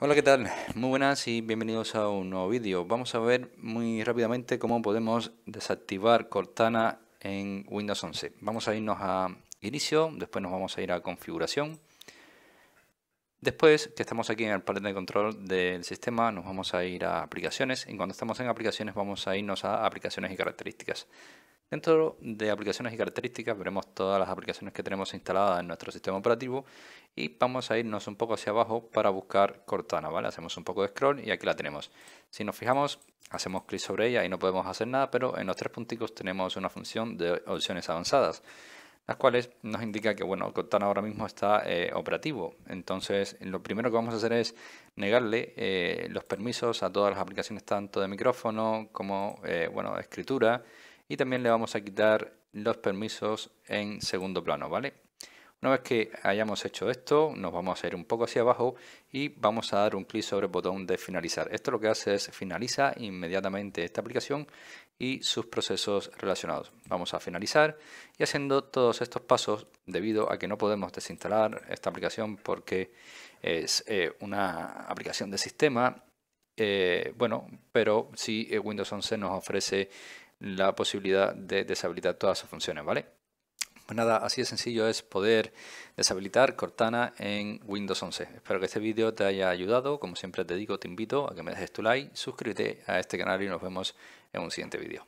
Hola, ¿qué tal? Muy buenas y bienvenidos a un nuevo vídeo. Vamos a ver muy rápidamente cómo podemos desactivar Cortana en Windows 11. Vamos a irnos a Inicio, después nos vamos a ir a Configuración. Después, que estamos aquí en el panel de control del sistema, nos vamos a ir a Aplicaciones. Y cuando estamos en Aplicaciones, vamos a irnos a Aplicaciones y Características. Dentro de aplicaciones y características veremos todas las aplicaciones que tenemos instaladas en nuestro sistema operativo y vamos a irnos un poco hacia abajo para buscar Cortana, ¿vale? Hacemos un poco de scroll y aquí la tenemos. Si nos fijamos, hacemos clic sobre ella y no podemos hacer nada, pero en los tres punticos tenemos una función de opciones avanzadas, las cuales nos indica que, bueno, Cortana ahora mismo está eh, operativo. Entonces, lo primero que vamos a hacer es negarle eh, los permisos a todas las aplicaciones, tanto de micrófono como, eh, bueno, de escritura y también le vamos a quitar los permisos en segundo plano, ¿vale? Una vez que hayamos hecho esto, nos vamos a ir un poco hacia abajo y vamos a dar un clic sobre el botón de finalizar. Esto lo que hace es finaliza inmediatamente esta aplicación y sus procesos relacionados. Vamos a finalizar y haciendo todos estos pasos debido a que no podemos desinstalar esta aplicación porque es eh, una aplicación de sistema. Eh, bueno, pero si eh, Windows 11 nos ofrece la posibilidad de deshabilitar todas sus funciones, ¿vale? Pues nada, así de sencillo es poder deshabilitar Cortana en Windows 11. Espero que este vídeo te haya ayudado. Como siempre te digo, te invito a que me dejes tu like, suscríbete a este canal y nos vemos en un siguiente vídeo.